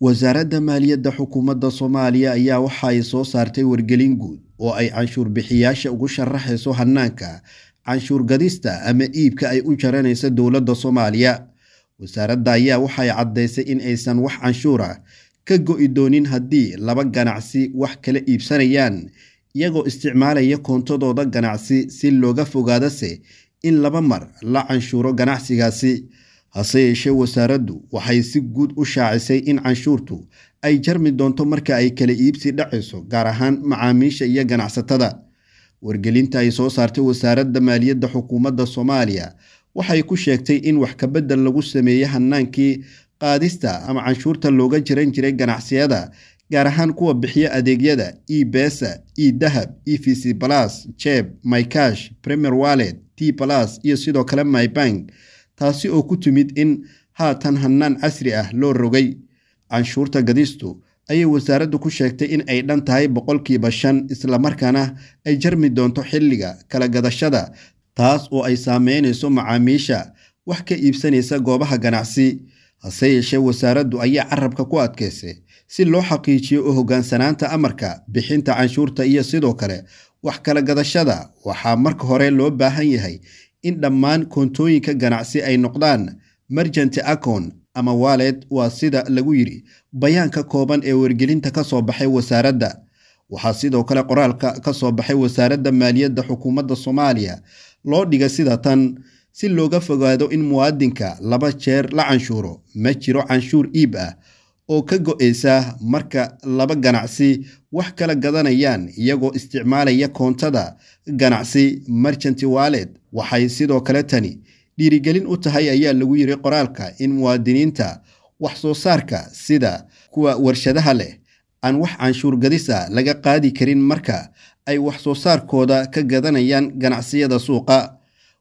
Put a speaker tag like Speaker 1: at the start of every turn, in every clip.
Speaker 1: wasaaradda maaliyadda xukuumadda soomaaliya ayaa waxa ay soo saartay wargelin guud oo ay canshuur bixiyaasha ugu sharaxayso hannaanka canshuurgadista ama iibka ay u jaranaysa dowladda soomaaliya wasaaradda ayaa waxay caddaysay in aysan wax canshuura ah ka go'i doonin haddii laba ganacsi wax kala iibsanayaan iyagoo isticmaalaya koontadooda ganacsi si looga fogaadase in laba mar la canshuuro ganacsigaasi hase yeeshee wasaaraddu waxay si guud u shaacisay in canshuurtu ay jarmi doonto marka ay kala iibsi dhacayso gaar ahaan macaamiisha iyo ganacsatada wargelinta ay soo saartay wasaaradda maaliyadda xukuumadda soomaaliya waxay ku sheegtay in wax kabeddel lagu sameeyey hannaankii qaadista ama canshuurta looga jiran jiray ganacsiyada gaar ahaan kuwa bixiya adeegyada e besa e dahab e v c balas jeb mycash premier wallet t balas iyo sidoo kale mybank taasi oo ku timid in haatan hannaan casri ah loo rogay canshuurta gadistu ayay wasaaraddu ku sheegtay in ay dhan tahay boqolkiiba shan islamarkaana ay jarmi doonto xilliga kala gadashada taas oo ay saameynayso macaamiisha wax ka iibsanaysa goobaha ganacsi hase yeeshee wasaaraddu ayaa carabka ku adkaysay si loo xaqiijiyo u hoggaansanaanta amarka bixinta canshuurta iyo sidoo kale wax kala gadashada waxaa marka hore loo baahan yahay in dhammaan koontooyinka ganacsi ay noqdaan merjanti acon ama waalet waa sida lagu yidhi bayaanka kooban ee wargelinta ka soo baxay wasaaradda waxaa sidoo kale qoraalka ka soo baxay wasaaradda maaliyadda xukuumadda soomaaliya loo dhiga sida tan si looga fogaado in muwaadinka laba jeer la canshuuro ma jiro canshuur iib ah oo ka go-eysa marka laba ganacsi wax kala gadanayaan iyagoo isticmaalaya koontada ganacsi merjanti waalet waxay sidoo kale tani dhiirigelin u tahay ayaa lagu yidhi qoraalka in muwaadiniinta wax soo saarka sida kuwa warshadaha leh aan wax canshuurgadisa laga qaadi karin marka ay wax soo saarkooda ka gadanayaan ganacsiyada suuqa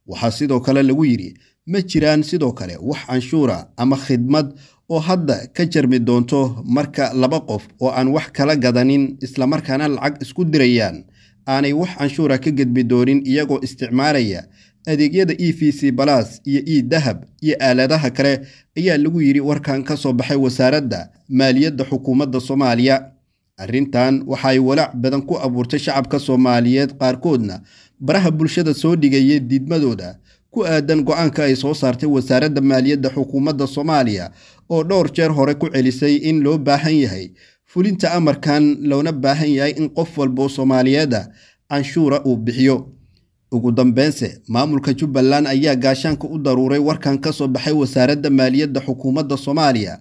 Speaker 1: waxaa sidoo kale lagu yidhi ma jiraan sidoo kale wax canshuura ama khidmad oo hadda ka jarmi doonto marka laba qof oo aan wax kala gadanin islamarkaana lacag isku dirayaan aanay wax canshuura ka gedbi doonin iyagoo isticmaalaya adeegyada e v c balas iyo e dahab iyo aaladaha kale ayaa lagu yidhi warkan ka soo baxay wasaaradda maaliyadda xukuumadda soomaaliya arrintan waxaay walaac badan ku abuurtay shacabka soomaaliyeed qaarkoodna baraha bulshada soo dhigaya diidmadooda ku aadan go-aanka ay soo saartay wasaaradda maaliyadda xukuumadda soomaaliya oo dhowr jeer hore ku celisay in loo baahan yahay fulinta amarkan loona baahan yahay in qof walba soomaaliyeeda canshuura uu bixiyo ugu dambeynse maamulka jubbaland ayaa gaashaanka u daruuray warkan ka soo baxay wasaaradda maaliyadda xukuumadda soomaaliya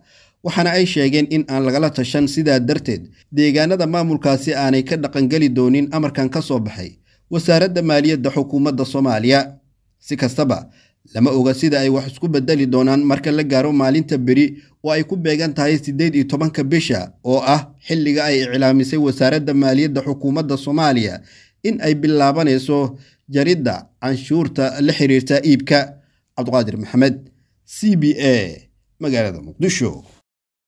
Speaker 1: waxaana ay sheegeen in aan lagala tashan sidaa darteed deegaanada maamulkaasi aanay ka dhaqangeli doonin amarkan ka soo baxay wasaaradda maaliyadda xukuumadda soomaaliya si kastaba lama oga sida ay wax isku bedeli doonaan marka la gaaro maalinta beri oo ay ku beegan tahay siddeed iyo tobanka bisha oo ah xilliga ay iclaamisay wasaaradda maaliyadda xukuumadda soomaaliya in ay bilaabanayso jaridda canshuurta la xiriirta iibka cabdiqaadir maxamed c b a magaalada muqdisho